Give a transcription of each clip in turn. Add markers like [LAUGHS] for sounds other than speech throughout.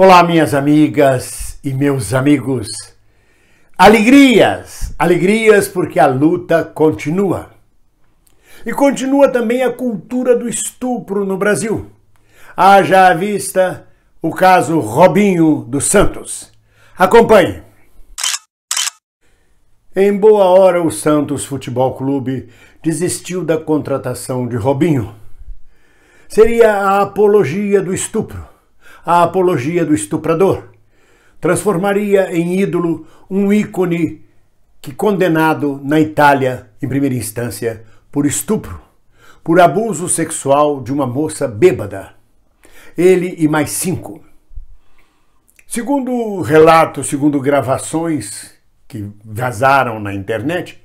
Olá, minhas amigas e meus amigos. Alegrias, alegrias porque a luta continua. E continua também a cultura do estupro no Brasil. Haja à vista o caso Robinho dos Santos. Acompanhe. Em boa hora, o Santos Futebol Clube desistiu da contratação de Robinho. Seria a apologia do estupro a apologia do estuprador. Transformaria em ídolo um ícone que condenado na Itália, em primeira instância, por estupro, por abuso sexual de uma moça bêbada. Ele e mais cinco. Segundo relatos, segundo gravações que vazaram na internet,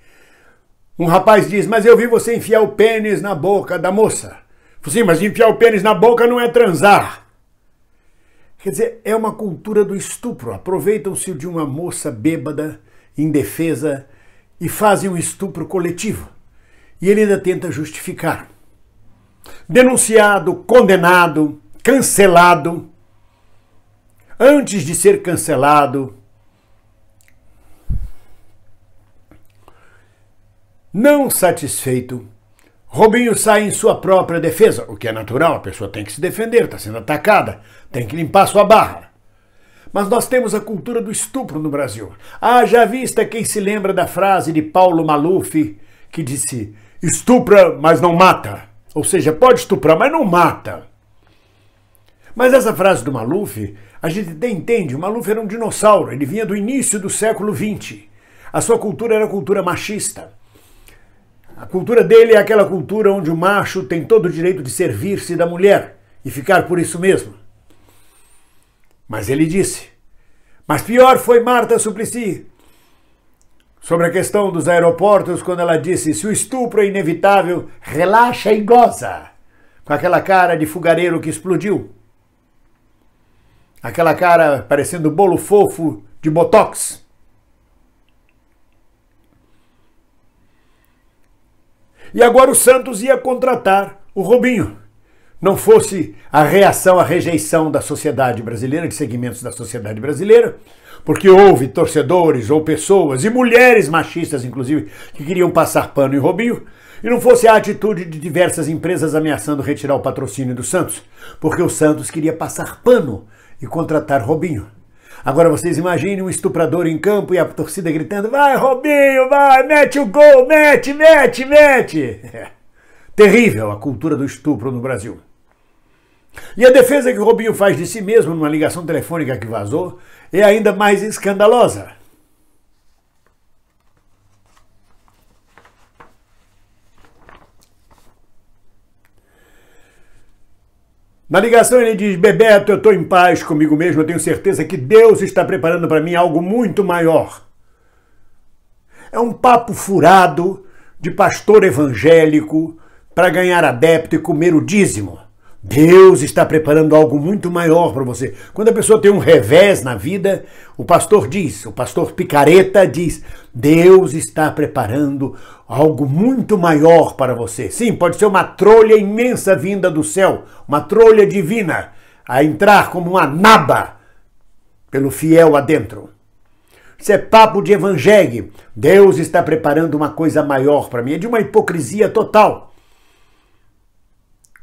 um rapaz diz: Mas eu vi você enfiar o pênis na boca da moça. Sim, mas enfiar o pênis na boca não é transar. Quer dizer, é uma cultura do estupro. Aproveitam-se de uma moça bêbada, indefesa, e fazem um estupro coletivo. E ele ainda tenta justificar. Denunciado, condenado, cancelado. Antes de ser cancelado, não satisfeito, Robinho sai em sua própria defesa, o que é natural, a pessoa tem que se defender, está sendo atacada, tem que limpar sua barra. Mas nós temos a cultura do estupro no Brasil. Haja vista quem se lembra da frase de Paulo Maluf, que disse: estupra, mas não mata. Ou seja, pode estuprar, mas não mata. Mas essa frase do Maluf, a gente até entende: o Maluf era um dinossauro, ele vinha do início do século XX. A sua cultura era cultura machista. A cultura dele é aquela cultura onde o macho tem todo o direito de servir-se da mulher e ficar por isso mesmo. Mas ele disse. Mas pior foi Marta Suplicy. Sobre a questão dos aeroportos, quando ela disse: se o estupro é inevitável, relaxa e goza. Com aquela cara de fogareiro que explodiu. Aquela cara parecendo bolo fofo de botox. E agora o Santos ia contratar o Robinho. Não fosse a reação a rejeição da sociedade brasileira, de segmentos da sociedade brasileira, porque houve torcedores ou pessoas, e mulheres machistas inclusive, que queriam passar pano em Robinho, e não fosse a atitude de diversas empresas ameaçando retirar o patrocínio do Santos, porque o Santos queria passar pano e contratar Robinho. Agora vocês imaginem um estuprador em campo e a torcida gritando: vai, Robinho, vai, mete o gol, mete, mete, mete. É. [LAUGHS] Terrível a cultura do estupro no Brasil. E a defesa que o Robinho faz de si mesmo numa ligação telefônica que vazou é ainda mais escandalosa. Na ligação ele diz: Bebeto, eu estou em paz comigo mesmo, eu tenho certeza que Deus está preparando para mim algo muito maior. É um papo furado de pastor evangélico para ganhar adepto e comer o dízimo. Deus está preparando algo muito maior para você. Quando a pessoa tem um revés na vida, o pastor diz, o pastor picareta diz: Deus está preparando algo muito maior para você. Sim, pode ser uma trolha imensa vinda do céu, uma trolha divina, a entrar como uma naba pelo fiel adentro. Isso é papo de evangelho. Deus está preparando uma coisa maior para mim. É de uma hipocrisia total.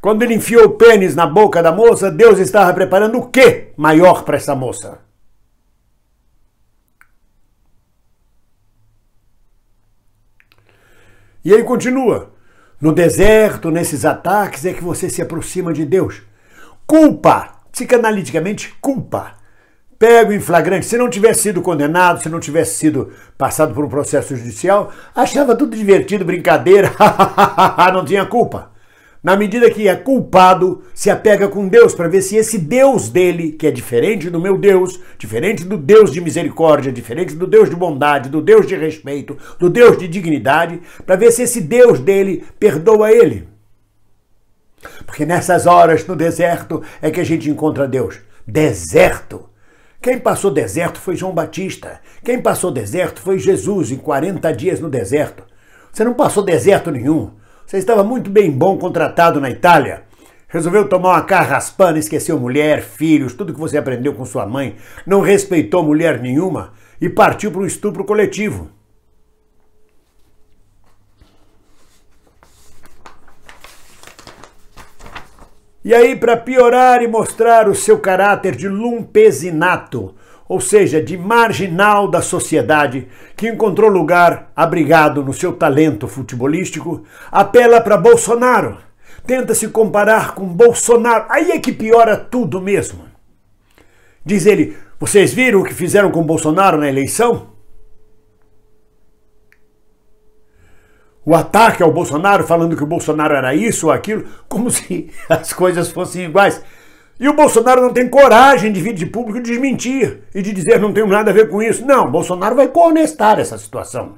Quando ele enfiou o pênis na boca da moça, Deus estava preparando o que maior para essa moça? E ele continua: no deserto, nesses ataques, é que você se aproxima de Deus. Culpa, psicanaliticamente, culpa. Pego em flagrante. Se não tivesse sido condenado, se não tivesse sido passado por um processo judicial, achava tudo divertido, brincadeira, [LAUGHS] não tinha culpa. Na medida que é culpado, se apega com Deus para ver se esse Deus dele, que é diferente do meu Deus, diferente do Deus de misericórdia, diferente do Deus de bondade, do Deus de respeito, do Deus de dignidade, para ver se esse Deus dele perdoa ele. Porque nessas horas no deserto é que a gente encontra Deus. Deserto. Quem passou deserto foi João Batista. Quem passou deserto foi Jesus em 40 dias no deserto. Você não passou deserto nenhum. Você estava muito bem bom contratado na Itália. Resolveu tomar uma carraspana, esqueceu mulher, filhos, tudo que você aprendeu com sua mãe, não respeitou mulher nenhuma e partiu para um estupro coletivo. E aí, para piorar e mostrar o seu caráter de lumpesinato, ou seja, de marginal da sociedade, que encontrou lugar abrigado no seu talento futebolístico, apela para Bolsonaro, tenta se comparar com Bolsonaro. Aí é que piora tudo mesmo. Diz ele: vocês viram o que fizeram com Bolsonaro na eleição? O ataque ao Bolsonaro, falando que o Bolsonaro era isso ou aquilo, como [LAUGHS] se as coisas fossem iguais. E o Bolsonaro não tem coragem de vir de público desmentir e de dizer não tenho nada a ver com isso. Não, Bolsonaro vai conestar essa situação.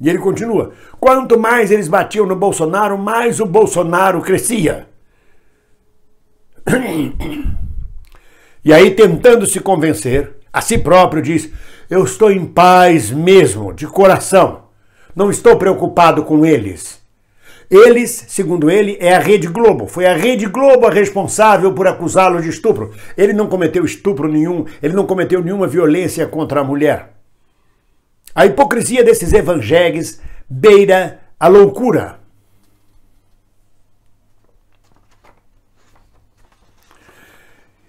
E ele continua: quanto mais eles batiam no Bolsonaro, mais o Bolsonaro crescia. E aí, tentando se convencer, a si próprio diz: Eu estou em paz mesmo, de coração. Não estou preocupado com eles. Eles, segundo ele, é a Rede Globo. Foi a Rede Globo a responsável por acusá-lo de estupro. Ele não cometeu estupro nenhum, ele não cometeu nenhuma violência contra a mulher. A hipocrisia desses evangélicos beira a loucura.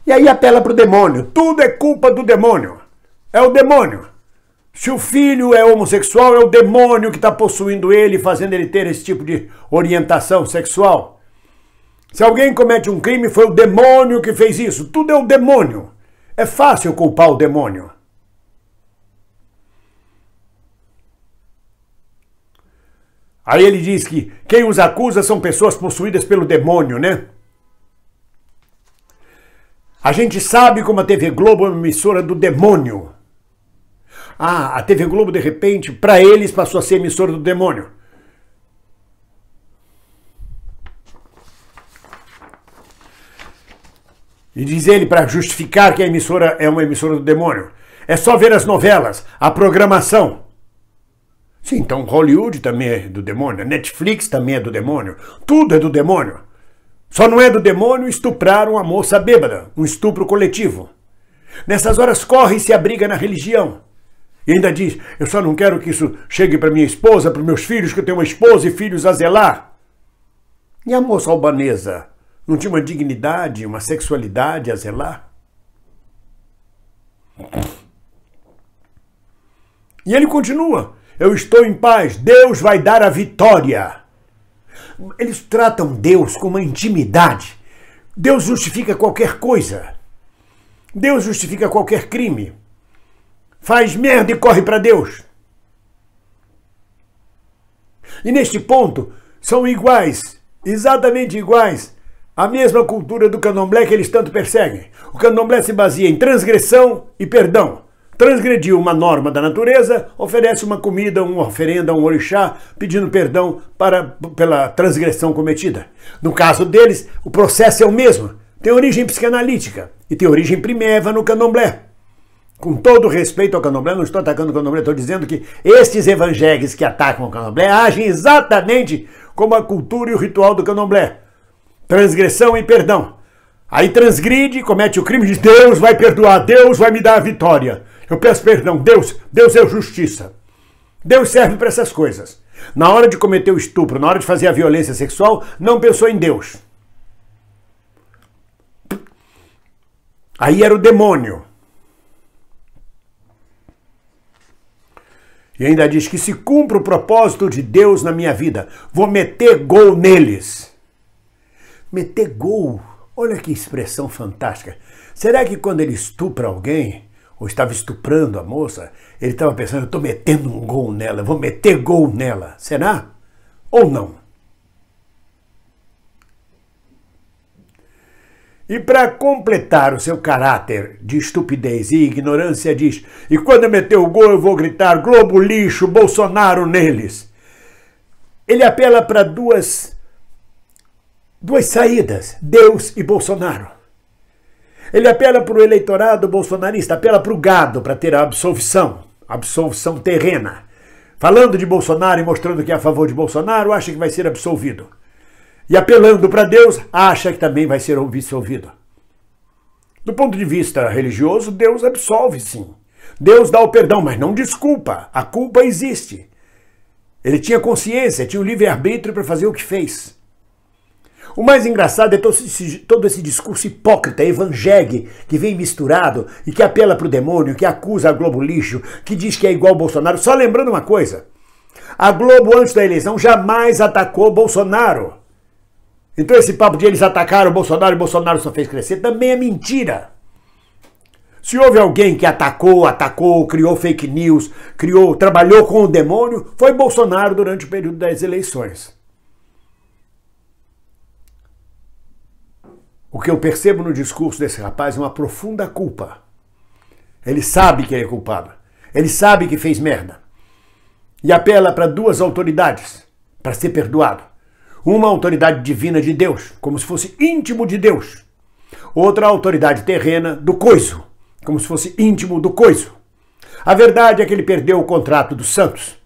E aí apela para o demônio. Tudo é culpa do demônio. É o demônio. Se o filho é homossexual, é o demônio que está possuindo ele, fazendo ele ter esse tipo de orientação sexual. Se alguém comete um crime, foi o demônio que fez isso. Tudo é o demônio. É fácil culpar o demônio. Aí ele diz que quem os acusa são pessoas possuídas pelo demônio, né? A gente sabe como a TV Globo é uma emissora do demônio. Ah, a TV Globo, de repente, para eles passou a ser emissora do demônio. E diz ele, para justificar que a emissora é uma emissora do demônio, é só ver as novelas, a programação. Sim, então Hollywood também é do demônio, Netflix também é do demônio, tudo é do demônio. Só não é do demônio estuprar uma moça bêbada, um estupro coletivo. Nessas horas corre e se abriga na religião. E ainda diz: Eu só não quero que isso chegue para minha esposa, para meus filhos, que eu tenho uma esposa e filhos a zelar. E a moça albanesa não tinha uma dignidade, uma sexualidade a zelar? E ele continua: Eu estou em paz, Deus vai dar a vitória. Eles tratam Deus com uma intimidade. Deus justifica qualquer coisa. Deus justifica qualquer crime faz merda e corre para Deus. E neste ponto, são iguais, exatamente iguais, a mesma cultura do candomblé que eles tanto perseguem. O candomblé se baseia em transgressão e perdão. Transgrediu uma norma da natureza, oferece uma comida, uma oferenda, um orixá, pedindo perdão para, pela transgressão cometida. No caso deles, o processo é o mesmo. Tem origem psicanalítica e tem origem primeva no candomblé com todo respeito ao candomblé, não estou atacando o candomblé, estou dizendo que estes evangelhos que atacam o candomblé agem exatamente como a cultura e o ritual do candomblé. Transgressão e perdão. Aí transgride, comete o crime de Deus, vai perdoar, Deus vai me dar a vitória. Eu peço perdão, Deus, Deus é justiça. Deus serve para essas coisas. Na hora de cometer o estupro, na hora de fazer a violência sexual, não pensou em Deus. Aí era o demônio. E ainda diz que se cumpre o propósito de Deus na minha vida, vou meter gol neles. Meter gol. Olha que expressão fantástica. Será que quando ele estupra alguém, ou estava estuprando a moça, ele estava pensando, eu estou metendo um gol nela, vou meter gol nela. Será? Ou não? E para completar o seu caráter de estupidez e ignorância, diz: E quando eu meter o gol, eu vou gritar Globo lixo, Bolsonaro neles. Ele apela para duas, duas saídas: Deus e Bolsonaro. Ele apela para o eleitorado bolsonarista, apela para o gado para ter a absolvição, absolvição terrena. Falando de Bolsonaro e mostrando que é a favor de Bolsonaro, acha que vai ser absolvido e apelando para Deus, acha que também vai ser ouvido. Do ponto de vista religioso, Deus absolve sim. Deus dá o perdão, mas não desculpa. A culpa existe. Ele tinha consciência, tinha o livre-arbítrio para fazer o que fez. O mais engraçado é todo esse, todo esse discurso hipócrita, evangelho, que vem misturado e que apela para o demônio, que acusa a Globo lixo, que diz que é igual ao Bolsonaro. Só lembrando uma coisa: a Globo, antes da eleição, jamais atacou Bolsonaro. Então esse papo de eles atacaram o Bolsonaro e o Bolsonaro só fez crescer também é mentira. Se houve alguém que atacou, atacou, criou fake news, criou, trabalhou com o demônio, foi Bolsonaro durante o período das eleições. O que eu percebo no discurso desse rapaz é uma profunda culpa. Ele sabe que é culpado. Ele sabe que fez merda. E apela para duas autoridades para ser perdoado uma autoridade divina de Deus, como se fosse íntimo de Deus. Outra autoridade terrena do coiso, como se fosse íntimo do coiso. A verdade é que ele perdeu o contrato do Santos.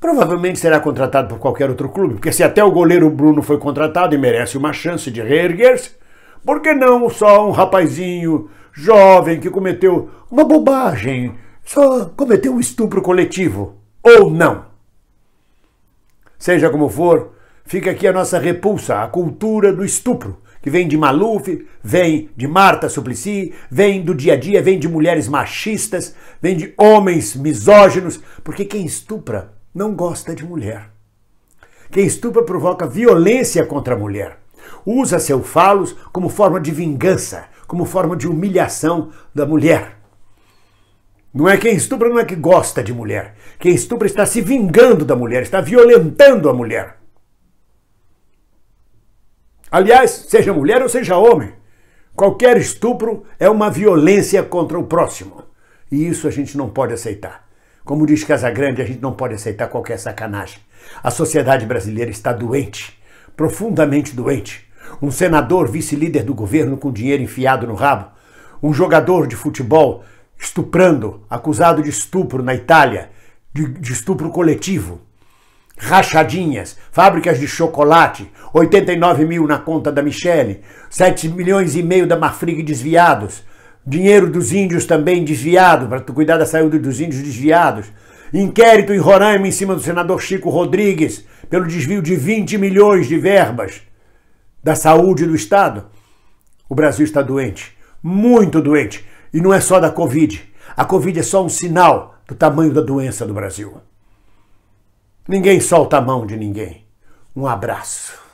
Provavelmente será contratado por qualquer outro clube, porque se até o goleiro Bruno foi contratado e merece uma chance de reerguer-se, por que não só um rapazinho jovem que cometeu uma bobagem, só cometeu um estupro coletivo? Ou não? Seja como for, Fica aqui a nossa repulsa à cultura do estupro, que vem de Maluf, vem de Marta Suplicy, vem do dia a dia, vem de mulheres machistas, vem de homens misóginos, porque quem estupra não gosta de mulher. Quem estupra provoca violência contra a mulher. Usa seu falos como forma de vingança, como forma de humilhação da mulher. Não é quem estupra não é que gosta de mulher. Quem estupra está se vingando da mulher, está violentando a mulher. Aliás, seja mulher ou seja homem, qualquer estupro é uma violência contra o próximo. E isso a gente não pode aceitar. Como diz Casagrande, a gente não pode aceitar qualquer sacanagem. A sociedade brasileira está doente, profundamente doente. Um senador vice-líder do governo com dinheiro enfiado no rabo, um jogador de futebol estuprando, acusado de estupro na Itália, de, de estupro coletivo, rachadinhas, fábricas de chocolate, 89 mil na conta da Michele, 7 milhões e meio da Marfrig desviados, dinheiro dos índios também desviado, para cuidar da saúde dos índios desviados, inquérito em Roraima em cima do senador Chico Rodrigues, pelo desvio de 20 milhões de verbas da saúde do Estado. O Brasil está doente, muito doente, e não é só da Covid. A Covid é só um sinal do tamanho da doença do Brasil. Ninguém solta a mão de ninguém. Um abraço.